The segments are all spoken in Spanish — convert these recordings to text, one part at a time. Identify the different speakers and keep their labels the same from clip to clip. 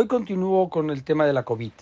Speaker 1: Hoy continúo con el tema de la COVID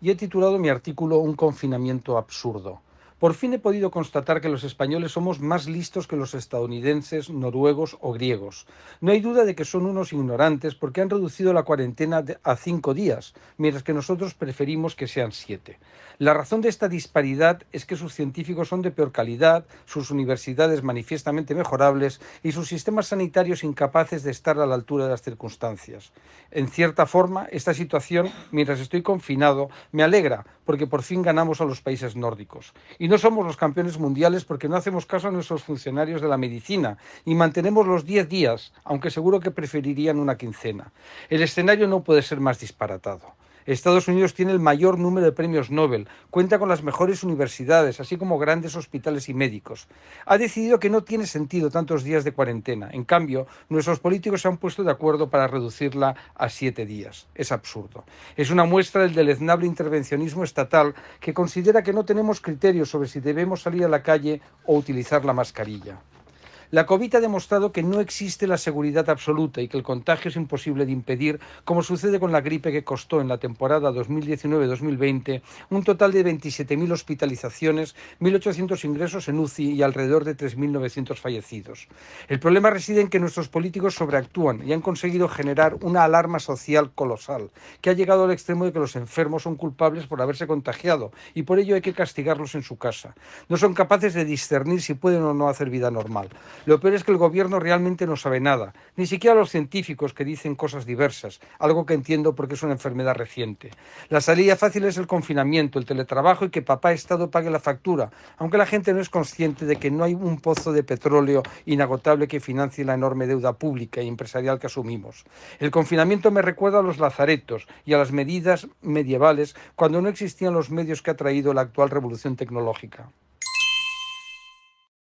Speaker 1: y he titulado mi artículo Un confinamiento absurdo. Por fin he podido constatar que los españoles somos más listos que los estadounidenses, noruegos o griegos. No hay duda de que son unos ignorantes porque han reducido la cuarentena a cinco días, mientras que nosotros preferimos que sean siete. La razón de esta disparidad es que sus científicos son de peor calidad, sus universidades manifiestamente mejorables y sus sistemas sanitarios incapaces de estar a la altura de las circunstancias. En cierta forma, esta situación, mientras estoy confinado, me alegra porque por fin ganamos a los países nórdicos. No somos los campeones mundiales porque no hacemos caso a nuestros funcionarios de la medicina y mantenemos los 10 días, aunque seguro que preferirían una quincena. El escenario no puede ser más disparatado. Estados Unidos tiene el mayor número de premios Nobel, cuenta con las mejores universidades, así como grandes hospitales y médicos. Ha decidido que no tiene sentido tantos días de cuarentena. En cambio, nuestros políticos se han puesto de acuerdo para reducirla a siete días. Es absurdo. Es una muestra del deleznable intervencionismo estatal que considera que no tenemos criterios sobre si debemos salir a la calle o utilizar la mascarilla. La COVID ha demostrado que no existe la seguridad absoluta y que el contagio es imposible de impedir, como sucede con la gripe que costó en la temporada 2019-2020 un total de 27.000 hospitalizaciones, 1.800 ingresos en UCI y alrededor de 3.900 fallecidos. El problema reside en que nuestros políticos sobreactúan y han conseguido generar una alarma social colosal, que ha llegado al extremo de que los enfermos son culpables por haberse contagiado y por ello hay que castigarlos en su casa. No son capaces de discernir si pueden o no hacer vida normal. Lo peor es que el gobierno realmente no sabe nada, ni siquiera los científicos que dicen cosas diversas, algo que entiendo porque es una enfermedad reciente. La salida fácil es el confinamiento, el teletrabajo y que papá Estado pague la factura, aunque la gente no es consciente de que no hay un pozo de petróleo inagotable que financie la enorme deuda pública y empresarial que asumimos. El confinamiento me recuerda a los lazaretos y a las medidas medievales cuando no existían los medios que ha traído la actual revolución tecnológica.